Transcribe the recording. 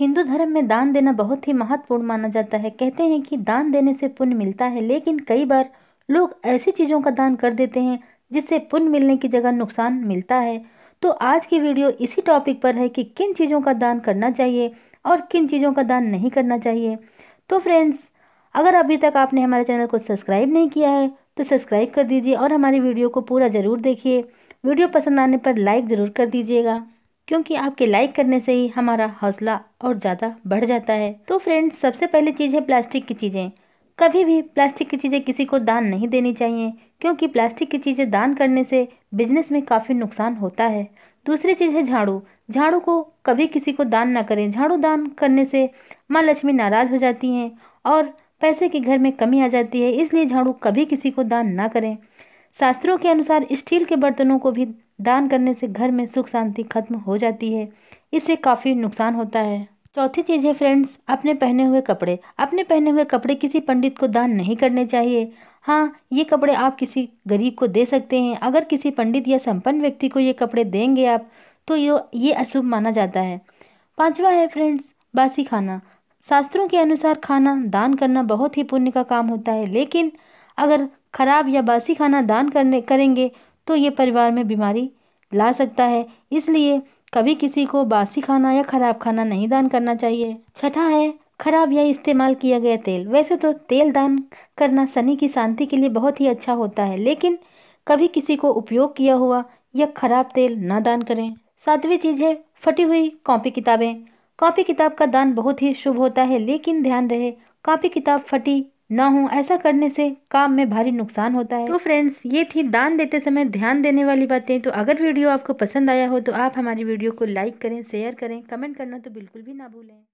हिंदू धर्म में दान देना बहुत ही महत्वपूर्ण माना जाता है कहते हैं कि दान देने से पुण्य मिलता है लेकिन कई बार लोग ऐसी चीज़ों का दान कर देते हैं जिससे पुण्य मिलने की जगह नुकसान मिलता है तो आज की वीडियो इसी टॉपिक पर है कि किन चीज़ों का दान करना चाहिए और किन चीज़ों का दान नहीं करना चाहिए तो फ्रेंड्स अगर अभी तक आपने हमारे चैनल को सब्सक्राइब नहीं किया है तो सब्सक्राइब कर दीजिए और हमारी वीडियो को पूरा ज़रूर देखिए वीडियो पसंद आने पर लाइक ज़रूर कर दीजिएगा क्योंकि आपके लाइक करने से ही हमारा हौसला और ज़्यादा बढ़ जाता है तो फ्रेंड्स सबसे पहली चीज़ है प्लास्टिक की चीज़ें कभी भी प्लास्टिक की चीज़ें किसी को दान नहीं देनी चाहिए क्योंकि प्लास्टिक की चीज़ें दान करने से बिजनेस में काफ़ी नुकसान होता है दूसरी चीज़ है झाड़ू झाड़ू को कभी किसी को दान ना करें झाड़ू दान करने से माँ लक्ष्मी नाराज़ हो जाती हैं और पैसे के घर में कमी आ जाती है इसलिए झाड़ू कभी किसी को दान ना करें शास्त्रों के अनुसार स्टील के बर्तनों को भी दान करने से घर में सुख शांति खत्म हो जाती है इससे काफ़ी नुकसान होता है चौथी चीज़ है फ्रेंड्स अपने पहने हुए कपड़े अपने पहने हुए कपड़े किसी पंडित को दान नहीं करने चाहिए हाँ ये कपड़े आप किसी गरीब को दे सकते हैं अगर किसी पंडित या संपन्न व्यक्ति को ये कपड़े देंगे आप तो ये ये अशुभ माना जाता है पांचवा है फ्रेंड्स बासी खाना शास्त्रों के अनुसार खाना दान करना बहुत ही पुण्य का काम होता है लेकिन अगर खराब या बासी खाना दान करने करेंगे तो ये परिवार में बीमारी ला सकता है इसलिए कभी किसी को बासी खाना या खराब खाना नहीं दान करना चाहिए छठा है खराब या इस्तेमाल किया गया तेल वैसे तो तेल दान करना शनि की शांति के लिए बहुत ही अच्छा होता है लेकिन कभी किसी को उपयोग किया हुआ या खराब तेल ना दान करें सातवीं चीज़ है फटी हुई कॉपी किताबें कॉपी किताब का दान बहुत ही शुभ होता है लेकिन ध्यान रहे कॉपी किताब फटी ना हो ऐसा करने से काम में भारी नुकसान होता है तो फ्रेंड्स ये थी दान देते समय ध्यान देने वाली बातें तो अगर वीडियो आपको पसंद आया हो तो आप हमारी वीडियो को लाइक करें शेयर करें कमेंट करना तो बिल्कुल भी ना भूलें